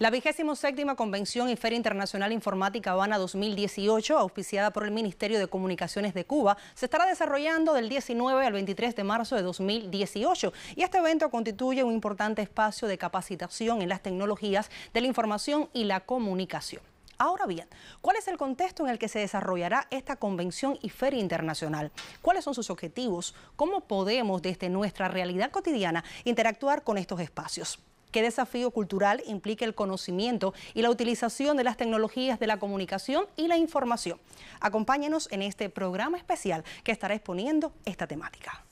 La 27 Convención y Feria Internacional Informática Habana 2018, auspiciada por el Ministerio de Comunicaciones de Cuba, se estará desarrollando del 19 al 23 de marzo de 2018 y este evento constituye un importante espacio de capacitación en las tecnologías de la información y la comunicación. Ahora bien, ¿cuál es el contexto en el que se desarrollará esta convención y feria internacional? ¿Cuáles son sus objetivos? ¿Cómo podemos desde nuestra realidad cotidiana interactuar con estos espacios? qué desafío cultural implica el conocimiento y la utilización de las tecnologías de la comunicación y la información. Acompáñenos en este programa especial que estará exponiendo esta temática.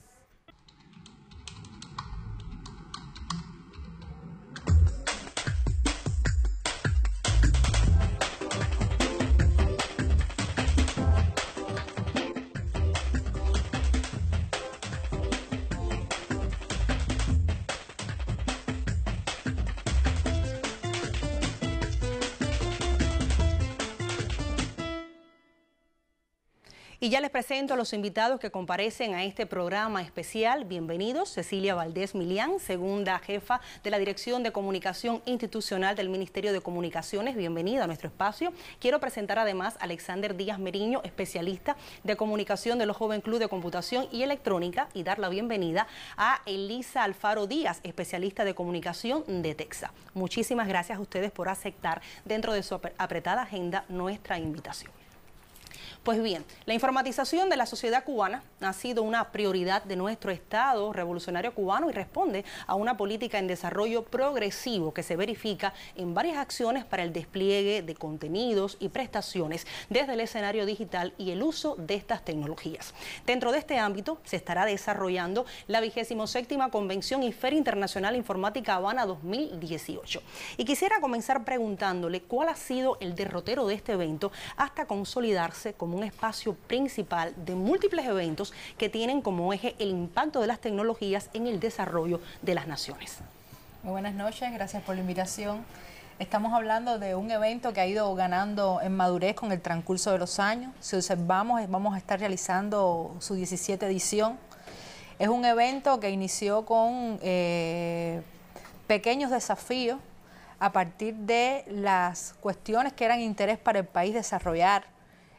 Y ya les presento a los invitados que comparecen a este programa especial. Bienvenidos, Cecilia Valdés Milián, segunda jefa de la Dirección de Comunicación Institucional del Ministerio de Comunicaciones. Bienvenida a nuestro espacio. Quiero presentar además a Alexander Díaz Meriño, especialista de comunicación de los Joven Club de Computación y Electrónica, y dar la bienvenida a Elisa Alfaro Díaz, especialista de comunicación de Texas. Muchísimas gracias a ustedes por aceptar dentro de su apretada agenda nuestra invitación. Pues bien, la informatización de la sociedad cubana ha sido una prioridad de nuestro Estado revolucionario cubano y responde a una política en desarrollo progresivo que se verifica en varias acciones para el despliegue de contenidos y prestaciones desde el escenario digital y el uso de estas tecnologías. Dentro de este ámbito se estará desarrollando la 27 Convención y Feria Internacional Informática Habana 2018. Y quisiera comenzar preguntándole cuál ha sido el derrotero de este evento hasta consolidarse con como un espacio principal de múltiples eventos que tienen como eje el impacto de las tecnologías en el desarrollo de las naciones. Muy buenas noches, gracias por la invitación. Estamos hablando de un evento que ha ido ganando en madurez con el transcurso de los años. Si observamos, vamos a estar realizando su 17 edición. Es un evento que inició con eh, pequeños desafíos a partir de las cuestiones que eran interés para el país desarrollar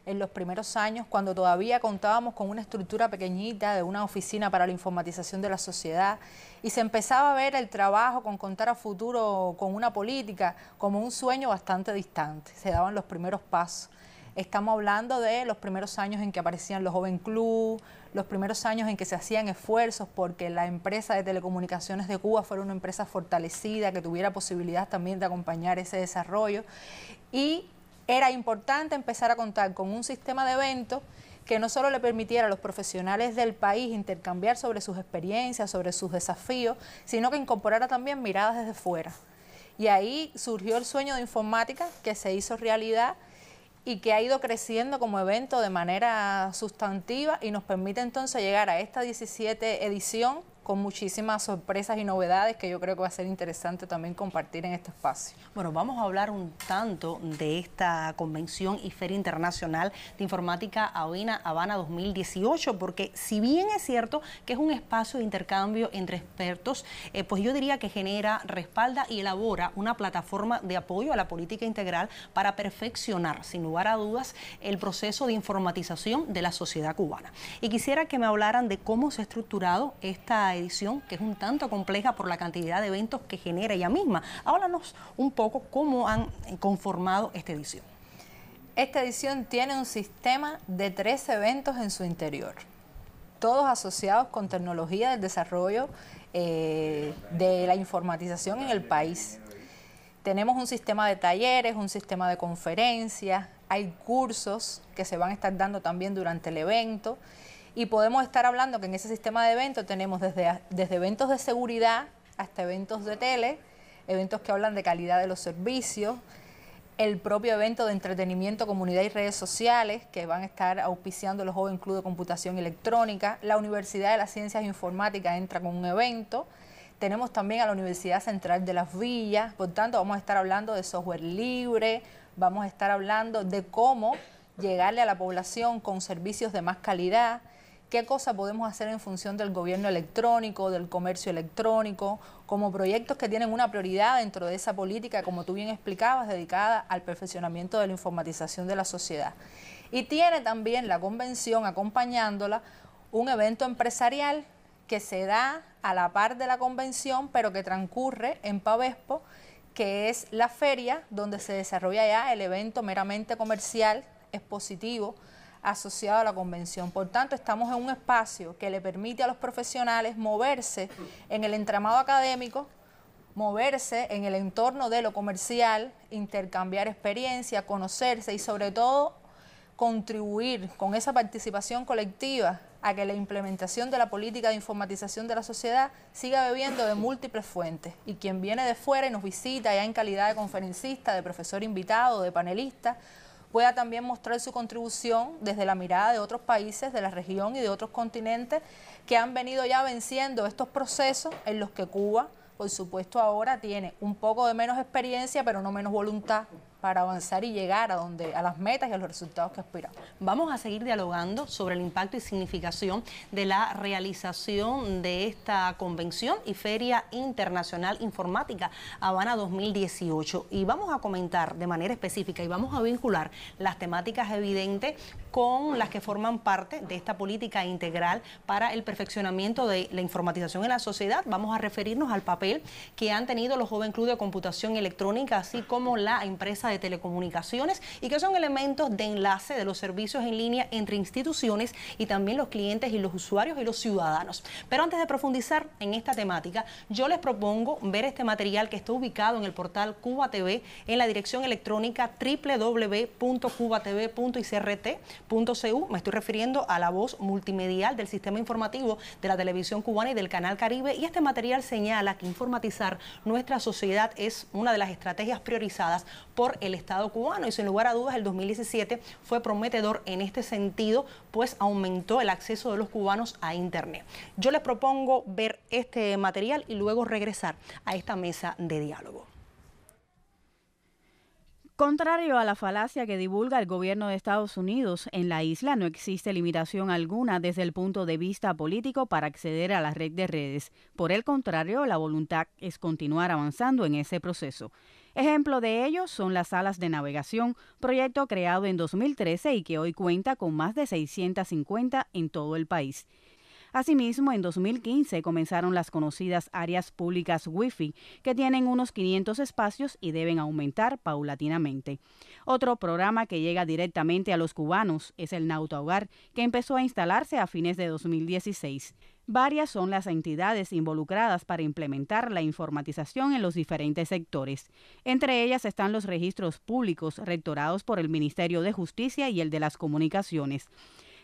en los primeros años, cuando todavía contábamos con una estructura pequeñita de una oficina para la informatización de la sociedad, y se empezaba a ver el trabajo con contar a futuro con una política como un sueño bastante distante. Se daban los primeros pasos. Estamos hablando de los primeros años en que aparecían los joven club, los primeros años en que se hacían esfuerzos porque la empresa de telecomunicaciones de Cuba fuera una empresa fortalecida, que tuviera posibilidad también de acompañar ese desarrollo. Y era importante empezar a contar con un sistema de eventos que no solo le permitiera a los profesionales del país intercambiar sobre sus experiencias, sobre sus desafíos, sino que incorporara también miradas desde fuera. Y ahí surgió el sueño de informática que se hizo realidad y que ha ido creciendo como evento de manera sustantiva y nos permite entonces llegar a esta 17 edición con muchísimas sorpresas y novedades que yo creo que va a ser interesante también compartir en este espacio. Bueno, vamos a hablar un tanto de esta convención y Feria Internacional de Informática Avina Habana 2018, porque si bien es cierto que es un espacio de intercambio entre expertos, eh, pues yo diría que genera, respalda y elabora una plataforma de apoyo a la política integral para perfeccionar, sin lugar a dudas, el proceso de informatización de la sociedad cubana. Y quisiera que me hablaran de cómo se ha estructurado esta edición, que es un tanto compleja por la cantidad de eventos que genera ella misma. Háblanos un poco cómo han eh, conformado esta edición. Esta edición tiene un sistema de tres eventos en su interior, todos asociados con tecnología del desarrollo eh, de la informatización en el país. Tenemos un sistema de talleres, un sistema de conferencias, hay cursos que se van a estar dando también durante el evento y podemos estar hablando que en ese sistema de eventos tenemos desde, eventos de seguridad hasta eventos de tele, eventos que hablan de calidad de los servicios, el propio evento de entretenimiento, comunidad y redes sociales que van a estar auspiciando los Joven Club de Computación Electrónica, la Universidad de las Ciencias Informáticas entra con un evento, tenemos también a la Universidad Central de las Villas, por tanto vamos a estar hablando de software libre, vamos a estar hablando de cómo llegarle a la población con servicios de más calidad, qué cosa podemos hacer en función del gobierno electrónico, del comercio electrónico, como proyectos que tienen una prioridad dentro de esa política, como tú bien explicabas, dedicada al perfeccionamiento de la informatización de la sociedad. Y tiene también la convención acompañándola un evento empresarial que se da a la par de la convención, pero que transcurre en Pavespo, que es la feria donde se desarrolla ya el evento meramente comercial, expositivo, asociado a la convención. Por tanto, estamos en un espacio que le permite a los profesionales moverse en el entramado académico, moverse en el entorno de lo comercial, intercambiar experiencia, conocerse y sobre todo contribuir con esa participación colectiva a que la implementación de la política de informatización de la sociedad siga bebiendo de múltiples fuentes. Y quien viene de fuera y nos visita ya en calidad de conferencista, de profesor invitado, de panelista, pueda también mostrar su contribución desde la mirada de otros países de la región y de otros continentes que han venido ya venciendo estos procesos en los que Cuba, por supuesto, ahora tiene un poco de menos experiencia, pero no menos voluntad para avanzar y llegar a donde a las metas y a los resultados que aspiramos. Vamos a seguir dialogando sobre el impacto y significación de la realización de esta convención y Feria Internacional Informática Habana 2018 y vamos a comentar de manera específica y vamos a vincular las temáticas evidentes con las que forman parte de esta política integral para el perfeccionamiento de la informatización en la sociedad. Vamos a referirnos al papel que han tenido los Joven Club de Computación Electrónica así como la empresa de Telecomunicaciones y que son elementos de enlace de los servicios en línea entre instituciones y también los clientes y los usuarios y los ciudadanos. Pero antes de profundizar en esta temática, yo les propongo ver este material que está ubicado en el portal Cuba TV en la dirección electrónica www.cubatv.icrt.cu. Me estoy refiriendo a la voz multimedial del sistema informativo de la televisión cubana y del canal Caribe y este material señala que informatizar nuestra sociedad es una de las estrategias priorizadas por el Estado cubano y sin lugar a dudas el 2017 fue prometedor en este sentido, pues aumentó el acceso de los cubanos a Internet. Yo les propongo ver este material y luego regresar a esta mesa de diálogo. Contrario a la falacia que divulga el gobierno de Estados Unidos, en la isla no existe limitación alguna desde el punto de vista político para acceder a la red de redes. Por el contrario, la voluntad es continuar avanzando en ese proceso. Ejemplo de ello son las salas de navegación, proyecto creado en 2013 y que hoy cuenta con más de 650 en todo el país. Asimismo, en 2015 comenzaron las conocidas áreas públicas Wi-Fi, que tienen unos 500 espacios y deben aumentar paulatinamente. Otro programa que llega directamente a los cubanos es el Nauta Hogar, que empezó a instalarse a fines de 2016. Varias son las entidades involucradas para implementar la informatización en los diferentes sectores. Entre ellas están los registros públicos rectorados por el Ministerio de Justicia y el de las Comunicaciones.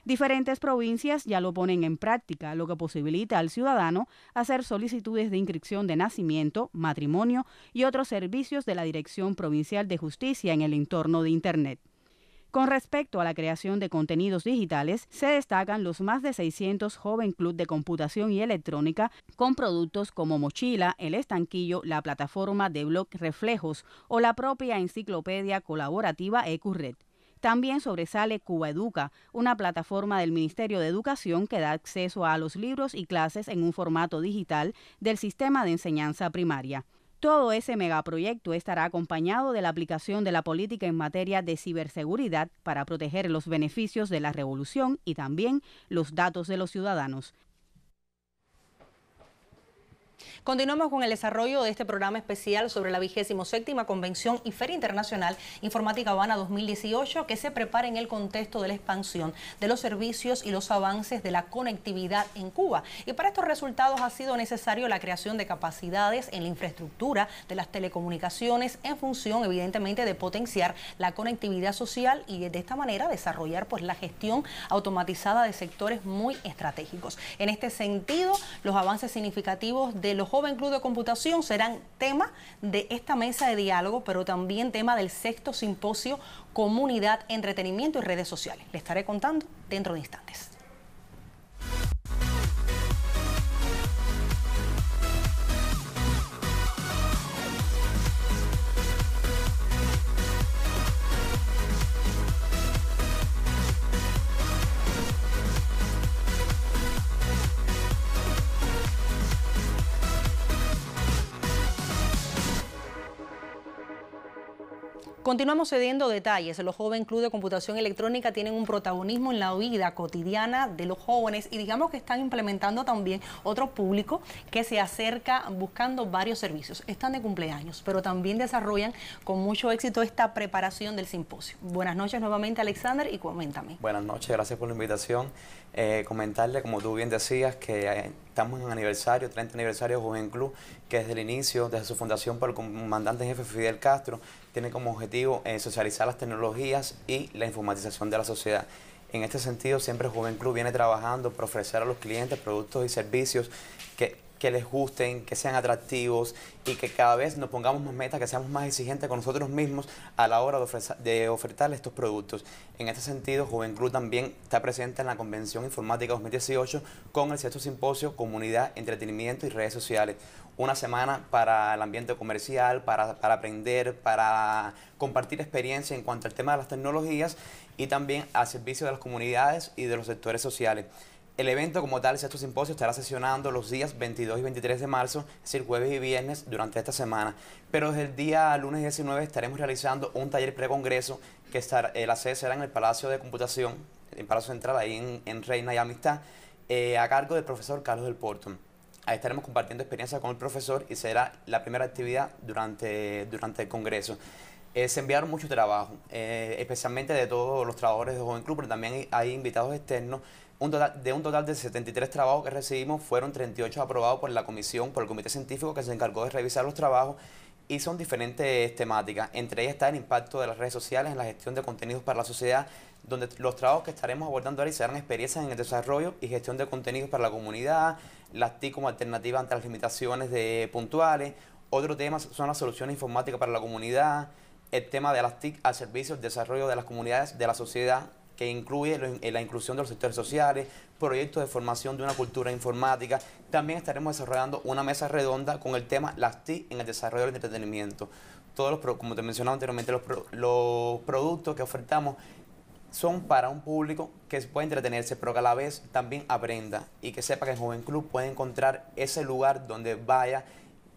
Diferentes provincias ya lo ponen en práctica, lo que posibilita al ciudadano hacer solicitudes de inscripción de nacimiento, matrimonio y otros servicios de la Dirección Provincial de Justicia en el entorno de Internet. Con respecto a la creación de contenidos digitales, se destacan los más de 600 Joven Club de Computación y Electrónica con productos como Mochila, El Estanquillo, la plataforma de blog Reflejos o la propia enciclopedia colaborativa EcuRed. También sobresale Cuba Educa, una plataforma del Ministerio de Educación que da acceso a los libros y clases en un formato digital del sistema de enseñanza primaria. Todo ese megaproyecto estará acompañado de la aplicación de la política en materia de ciberseguridad para proteger los beneficios de la revolución y también los datos de los ciudadanos. Continuamos con el desarrollo de este programa especial sobre la séptima Convención y Feria Internacional Informática Habana 2018 que se prepara en el contexto de la expansión de los servicios y los avances de la conectividad en Cuba. Y para estos resultados ha sido necesario la creación de capacidades en la infraestructura de las telecomunicaciones en función evidentemente de potenciar la conectividad social y de esta manera desarrollar pues la gestión automatizada de sectores muy estratégicos. En este sentido, los avances significativos de los joven club de computación serán tema de esta mesa de diálogo, pero también tema del sexto simposio Comunidad, Entretenimiento y Redes Sociales. Le estaré contando dentro de instantes. Continuamos cediendo detalles. Los jóvenes Club de Computación Electrónica tienen un protagonismo en la vida cotidiana de los jóvenes y digamos que están implementando también otro público que se acerca buscando varios servicios. Están de cumpleaños, pero también desarrollan con mucho éxito esta preparación del simposio. Buenas noches nuevamente, Alexander, y coméntame. Buenas noches, gracias por la invitación. Eh, comentarle, como tú bien decías, que eh, estamos en aniversario, 30 aniversario de Joven Club, que desde el inicio, desde su fundación por el comandante jefe Fidel Castro, tiene como objetivo eh, socializar las tecnologías y la informatización de la sociedad. En este sentido, siempre Joven Club viene trabajando para ofrecer a los clientes productos y servicios que que les gusten, que sean atractivos y que cada vez nos pongamos más metas, que seamos más exigentes con nosotros mismos a la hora de, ofertarles estos productos. En este sentido, Joven Club también está presente en la Convención Informática 2018 con el sexto simposio Comunidad, Entretenimiento y Redes Sociales. Una semana para el ambiente comercial, para, para aprender, para compartir experiencia en cuanto al tema de las tecnologías y también al servicio de las comunidades y de los sectores sociales. El evento como tal, sexto simposio, estará sesionando los días 22 y 23 de marzo, es decir, jueves y viernes durante esta semana. Pero desde el día lunes 19 estaremos realizando un taller precongreso que estará, eh, la sede será en el Palacio de Computación, en Palacio Central, ahí en, Reina y Amistad, eh, a cargo del profesor Carlos del Porto. Ahí estaremos compartiendo experiencia con el profesor y será la primera actividad durante, durante el congreso. Eh, se enviaron mucho trabajo, especialmente de todos los trabajadores de Joven Club, pero también hay invitados externos un total, de un total de 73 trabajos que recibimos, fueron 38 aprobados por la comisión, por el comité científico que se encargó de revisar los trabajos y son diferentes temáticas. Entre ellas está el impacto de las redes sociales en la gestión de contenidos para la sociedad, donde los trabajos que estaremos abordando ahora serán experiencias en el desarrollo y gestión de contenidos para la comunidad, las TIC como alternativa ante las limitaciones de puntuales. Otro tema son las soluciones informáticas para la comunidad, el tema de las TIC al servicio del desarrollo de las comunidades de la sociedad, que incluye eh, la inclusión de los sectores sociales, proyectos de formación de una cultura informática. También estaremos desarrollando una mesa redonda con el tema las TIC en el desarrollo del entretenimiento. Todos los, como te mencionaba anteriormente, los, productos que ofertamos son para un público que puede entretenerse, pero que a la vez también aprenda y que sepa que en Joven Club puede encontrar ese lugar donde vaya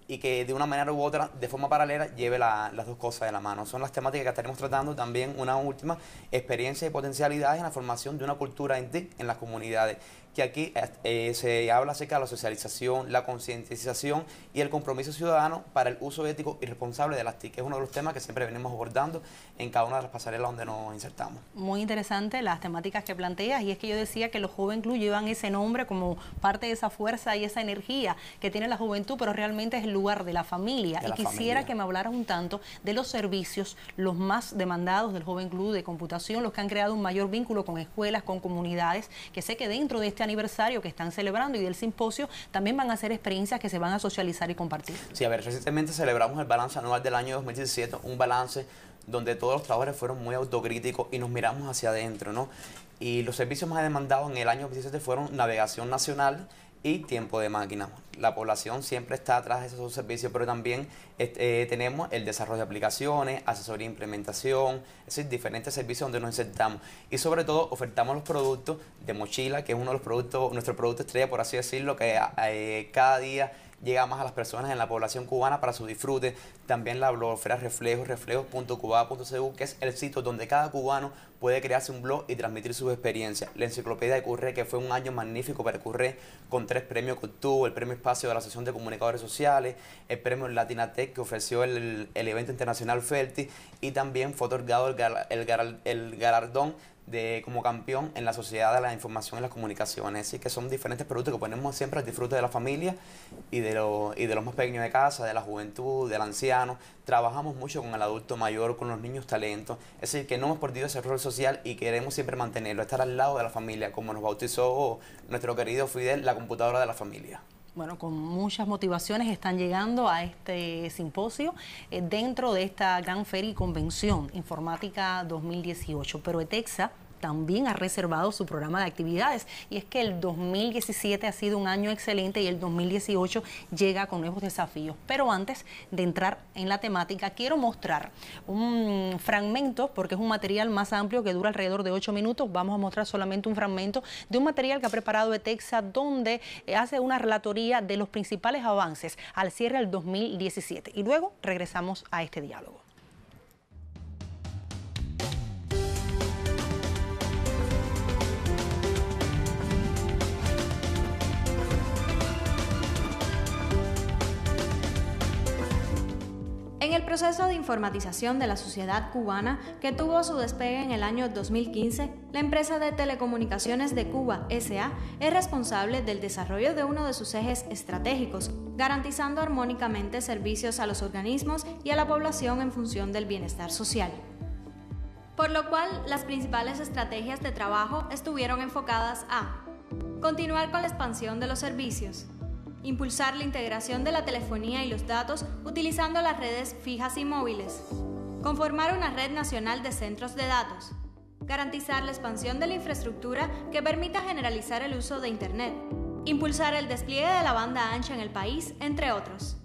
y que de una manera u otra, de forma paralela, lleve las dos cosas de la mano. Son las temáticas que estaremos tratando también, una última, experiencia y potencialidades en la formación de una cultura en en las comunidades que aquí eh, se habla acerca de la socialización, la concientización y el compromiso ciudadano para el uso ético y responsable de las TIC, es uno de los temas que siempre venimos abordando en cada una de las pasarelas donde nos insertamos. Muy interesante las temáticas que planteas y es que yo decía que los Joven club llevan ese nombre como parte de esa fuerza y esa energía que tiene la juventud, pero realmente es el lugar de la familia. y quisiera que me hablaras un tanto de los servicios, los más demandados del joven club de computación, los que han creado un mayor vínculo con escuelas, con comunidades, que sé que dentro de este aniversario que están celebrando y del simposio, también van a ser experiencias que se van a socializar y compartir. Sí, a ver, recientemente celebramos el balance anual del año 2017, un balance donde todos los trabajadores fueron muy autocríticos y nos miramos hacia adentro, ¿no? Y los servicios más demandados en el año 2017 fueron navegación nacional, tiempo de máquina. La población siempre está atrás de esos servicios, pero también este, eh, tenemos el desarrollo de aplicaciones, asesoría e implementación, es decir, diferentes servicios donde nos insertamos. Y sobre todo ofertamos los productos de mochila, que es uno de los productos, nuestro producto estrella, por así decirlo, que eh, cada día llega más a las personas en la población cubana para su disfrute. También la blogosfera Reflejos, reflejos.cubaba.cu, que es el sitio donde cada cubano puede crearse un blog y transmitir sus experiencias. La enciclopedia de Curré, que fue un año magnífico para Curré, con tres premios que obtuvo, el premio Espacio de la sesión de Comunicadores Sociales, el premio Latinatec que ofreció el, evento internacional Felti y también fue otorgado el, el galardón de, como campeón en la sociedad de la información y las comunicaciones. decir, que son diferentes productos que ponemos siempre al disfrute de la familia y de, y de los más pequeños de casa, de la juventud, del anciano. Trabajamos mucho con el adulto mayor, con los niños talentos. Es decir, que no hemos perdido ese rol social y queremos siempre mantenerlo, estar al lado de la familia, como nos bautizó nuestro querido Fidel, la computadora de la familia bueno, con muchas motivaciones están llegando a este simposio eh, dentro de esta gran feria y convención informática 2018. Pero ETEXA también ha reservado su programa de actividades. Y es que el 2017 ha sido un año excelente y el 2018 llega con nuevos desafíos. Pero antes de entrar en la temática, quiero mostrar un fragmento, porque es un material más amplio que dura alrededor de 8 minutos. Vamos a mostrar solamente un fragmento de un material que ha preparado de donde hace una relatoría de los principales avances al cierre del 2017. Y luego regresamos a este diálogo. proceso de informatización de la sociedad cubana que tuvo su despegue en el año 2015, la empresa de telecomunicaciones de Cuba, SA, es responsable del desarrollo de uno de sus ejes estratégicos, garantizando armónicamente servicios a los organismos y a la población en función del bienestar social por lo cual las principales estrategias de trabajo estuvieron enfocadas a continuar con la expansión de los servicios, impulsar la integración de la telefonía y los datos utilizando las redes fijas y móviles, conformar una red nacional de centros de datos, garantizar la expansión de la infraestructura que permita generalizar el uso de Internet, impulsar el despliegue de la banda ancha en el país, entre otros.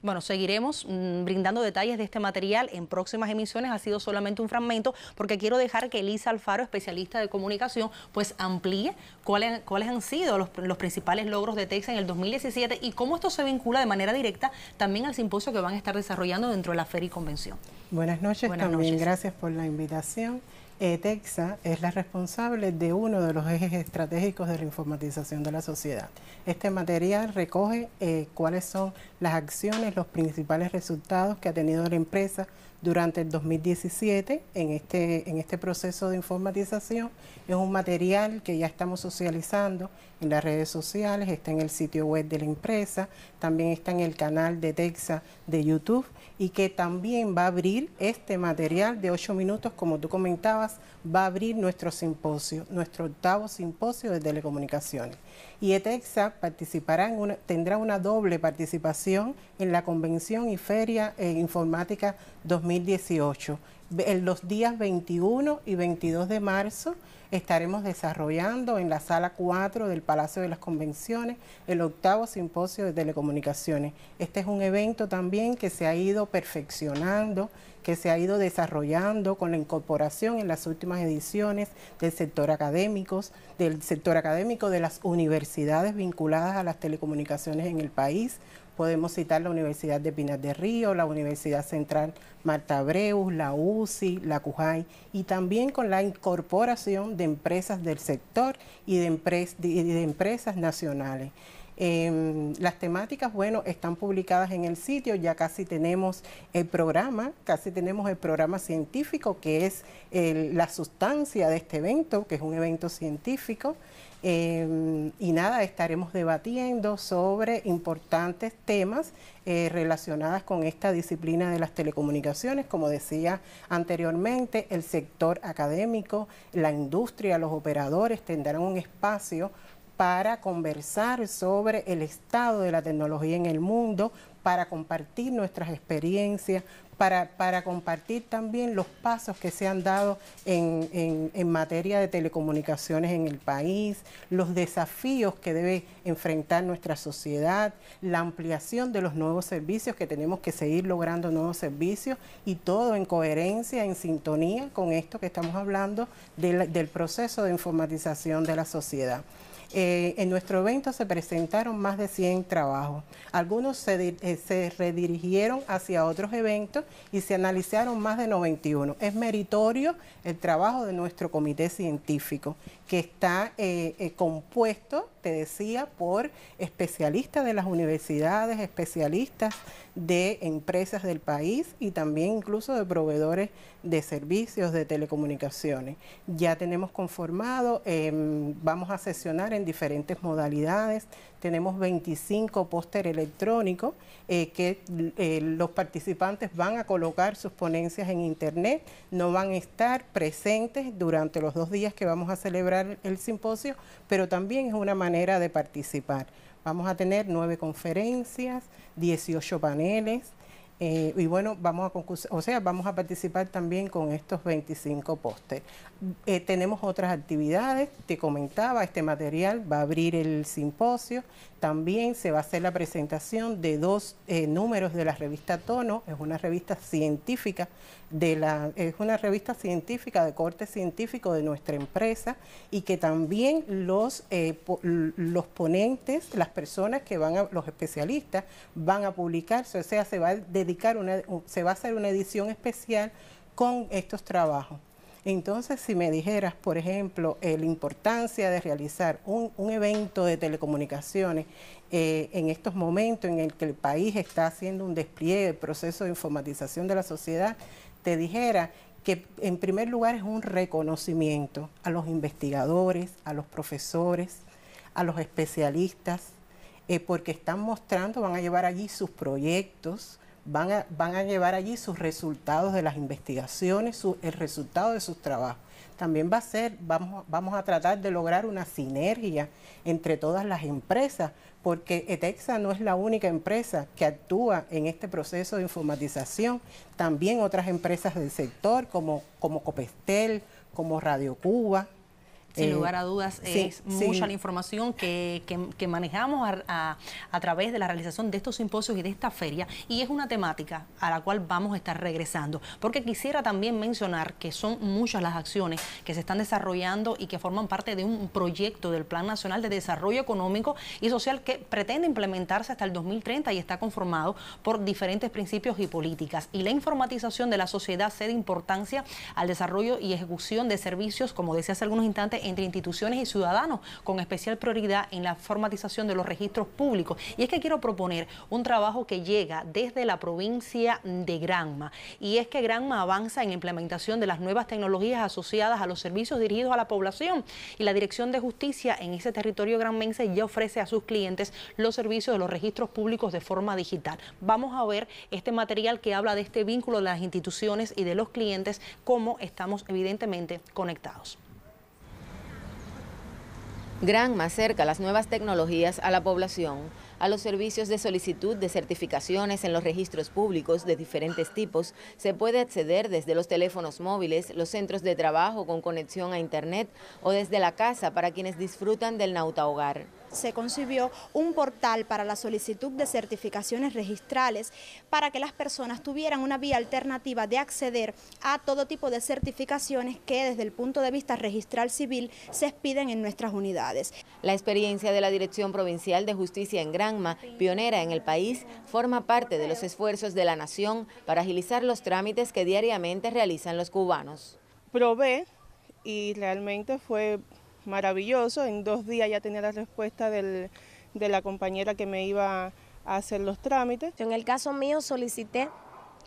Bueno, seguiremos mm, brindando detalles de este material en próximas emisiones. Ha sido solamente un fragmento porque quiero dejar que Elisa Alfaro, especialista de comunicación, pues amplíe cuáles, cuáles han sido los, principales logros de Texas en el 2017 y cómo esto se vincula de manera directa también al simposio que van a estar desarrollando dentro de la Feria y Convención. Buenas noches también, gracias por la invitación. ETEXA es la responsable de uno de los ejes estratégicos de la informatización de la sociedad. Este material recoge eh, cuáles son las acciones, los principales resultados que ha tenido la empresa durante el 2017 en este, en este proceso de informatización. Es un material que ya estamos socializando en las redes sociales, está en el sitio web de la empresa, también está en el canal de Texa de YouTube y que también va a abrir este material de ocho minutos, como tú comentabas, va a abrir nuestro simposio, nuestro octavo simposio de telecomunicaciones. Y ETEXA participará en tendrá una doble participación en la convención y feria eh, informática 2017 2018. En los días 21 y 22 de marzo estaremos desarrollando en la sala 4 del Palacio de las Convenciones el octavo simposio de telecomunicaciones. Este es un evento también que se ha ido perfeccionando, que se ha ido desarrollando con la incorporación en las últimas ediciones del sector académico, del sector académico de las universidades vinculadas a las telecomunicaciones en el país, Podemos citar la Universidad de Pinar de Río, la Universidad Central Marta Abreu, la UCI, la CUJAI y también con la incorporación de empresas del sector y de, empresas nacionales. Em, las temáticas, bueno, están publicadas en el sitio, ya casi tenemos el programa, casi tenemos el programa científico, que es la sustancia de este evento, que es un evento científico. Em, y nada, estaremos debatiendo sobre importantes temas eh, relacionados con esta disciplina de las telecomunicaciones, como decía anteriormente, el sector académico, la industria, los operadores tendrán un espacio para conversar sobre el estado de la tecnología en el mundo, para compartir nuestras experiencias, para, para compartir también los pasos que se han dado en, en, materia de telecomunicaciones en el país, los desafíos que debe enfrentar nuestra sociedad, la ampliación de los nuevos servicios, que tenemos que seguir logrando nuevos servicios y todo en coherencia, en sintonía con esto que estamos hablando del proceso de informatización de la sociedad. Eh, en nuestro evento se presentaron más de 100 trabajos. Algunos se, eh, se, redirigieron hacia otros eventos y se analizaron más de 91. Es meritorio el trabajo de nuestro comité científico que está eh, eh, compuesto, te decía, por especialistas de las universidades, especialistas de empresas del país y también incluso de proveedores de servicios de telecomunicaciones. Ya tenemos conformado, em, vamos a sesionar en diferentes modalidades, tenemos 25 póster electrónicos eh, que los participantes van a colocar sus ponencias en internet, no van a estar presentes durante los dos días que vamos a celebrar el simposio, pero también es una manera de participar. Vamos a tener nueve conferencias, 18 paneles, eh, y bueno, vamos a o sea, vamos a participar también con estos 25 postes. Eh, tenemos otras actividades, te comentaba, este material va a abrir el simposio, también se va a hacer la presentación de dos eh, números de la revista Tono, es una revista científica de la, es una revista científica de corte científico de nuestra empresa y que también los, los ponentes, las personas que van a, los especialistas, van a publicarse, o sea, se va a se va a hacer una edición especial con estos trabajos. Entonces, si me dijeras, por ejemplo, eh, la importancia de realizar un, evento de telecomunicaciones eh, en estos momentos en el que el país está haciendo un despliegue, del proceso de informatización de la sociedad, te dijera que en primer lugar es un reconocimiento a los investigadores, a los profesores, a los especialistas, eh, porque están mostrando, van a llevar allí sus proyectos, van a, llevar allí sus resultados de las investigaciones, el resultado de sus trabajos. También va a ser, vamos, vamos a tratar de lograr una sinergia entre todas las empresas, porque ETEXA no es la única empresa que actúa en este proceso de informatización. También otras empresas del sector, como, como Copestel, como Radio Cuba, sin eh, lugar a dudas, es mucha la información que, manejamos a, a, través de la realización de estos simposios y de esta feria, y es una temática a la cual vamos a estar regresando, porque quisiera también mencionar que son muchas las acciones que se están desarrollando y que forman parte de un proyecto del Plan Nacional de Desarrollo Económico y Social que pretende implementarse hasta el 2030 y está conformado por diferentes principios y políticas. Y la informatización de la sociedad cede importancia al desarrollo y ejecución de servicios, como decía hace algunos instantes, entre instituciones y ciudadanos, con especial prioridad en la formatización de los registros públicos. Y es que quiero proponer un trabajo que llega desde la provincia de Granma. Y es que Granma avanza en implementación de las nuevas tecnologías asociadas a los servicios dirigidos a la población. Y la Dirección de Justicia en ese territorio granmense ya ofrece a sus clientes los servicios de los registros públicos de forma digital. Vamos a ver este material que habla de este vínculo de las instituciones y de los clientes, cómo estamos evidentemente conectados gran más cerca las nuevas tecnologías a la población, a los servicios de solicitud de certificaciones en los registros públicos de diferentes tipos, se puede acceder desde los teléfonos móviles, los centros de trabajo con conexión a Internet o desde la casa para quienes disfrutan del Nauta Hogar se concibió un portal para la solicitud de certificaciones registrales para que las personas tuvieran una vía alternativa de acceder a todo tipo de certificaciones que desde el punto de vista registral civil se expiden en nuestras unidades. La experiencia de la Dirección Provincial de Justicia en Granma, pionera en el país, forma parte de los esfuerzos de la nación para agilizar los trámites que diariamente realizan los cubanos. Probé y realmente fue maravilloso. En dos días ya tenía la respuesta de la compañera que me iba a hacer los trámites. En el caso mío solicité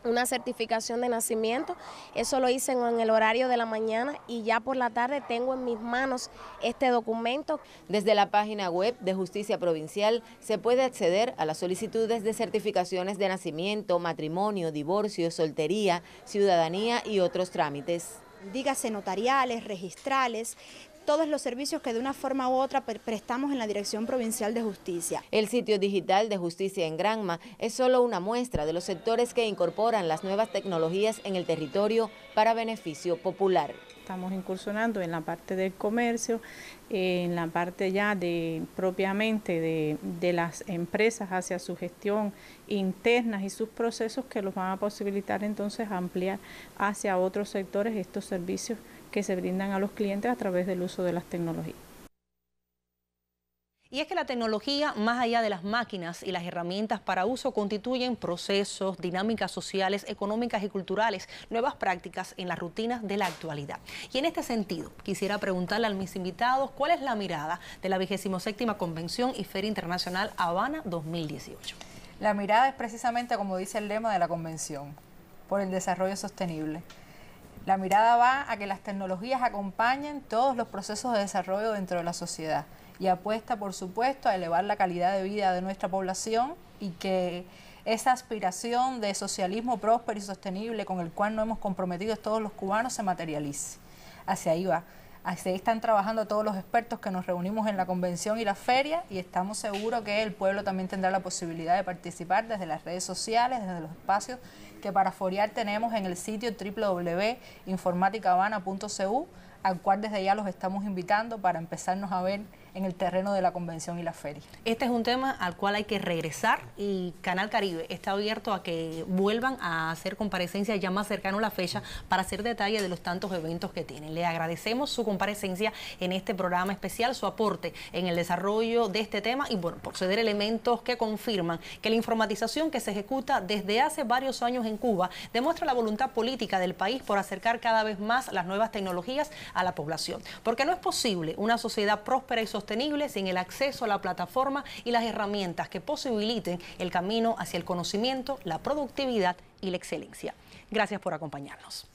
una certificación de nacimiento. Eso lo hice en el horario de la mañana y ya por la tarde tengo en mis manos este documento. Desde la página web de Justicia Provincial se puede acceder a las solicitudes de certificaciones de nacimiento, matrimonio, divorcio, soltería, ciudadanía y otros trámites dígase notariales, registrales, todos los servicios que de una forma u otra prestamos en la Dirección Provincial de Justicia. El sitio digital de Justicia en Granma es solo una muestra de los sectores que incorporan las nuevas tecnologías en el territorio para beneficio popular. Estamos incursionando en la parte del comercio, en la parte ya de propiamente de, las empresas hacia su gestión interna y sus procesos que los van a posibilitar entonces ampliar hacia otros sectores estos servicios que se brindan a los clientes a través del uso de las tecnologías. Y es que la tecnología, más allá de las máquinas y las herramientas para uso, constituyen procesos, dinámicas sociales, económicas y culturales, nuevas prácticas en las rutinas de la actualidad. Y en este sentido, quisiera preguntarle a mis invitados cuál es la mirada de la 27 Convención y Feria Internacional Habana 2018. La mirada es precisamente, como dice el lema de la convención, por el desarrollo sostenible. La mirada va a que las tecnologías acompañen todos los procesos de desarrollo dentro de la sociedad y apuesta, por supuesto, a elevar la calidad de vida de nuestra población y que esa aspiración de socialismo próspero y sostenible con el cual nos hemos comprometido todos los cubanos se materialice. Hacia ahí va. Así están trabajando todos los expertos que nos reunimos en la convención y la feria y estamos seguros que el pueblo también tendrá la posibilidad de participar desde las redes sociales, desde los espacios que para forear tenemos en el sitio www.informaticahabana.cu, al cual desde ya los estamos invitando para empezarnos a ver en el terreno de la convención y la feria. Este es un tema al cual hay que regresar y Canal Caribe está abierto a que vuelvan a hacer comparecencias ya más cercano a la fecha para hacer detalle de los tantos eventos que tienen. Le agradecemos su comparecencia en este programa especial, su aporte en el desarrollo de este tema y bueno, por ceder elementos que confirman que la informatización que se ejecuta desde hace varios años en Cuba demuestra la voluntad política del país por acercar cada vez más las nuevas tecnologías a la población. Porque no es posible una sociedad próspera y sostenible sostenible sin el acceso a la plataforma y las herramientas que posibiliten el camino hacia el conocimiento, la productividad y la excelencia. Gracias por acompañarnos.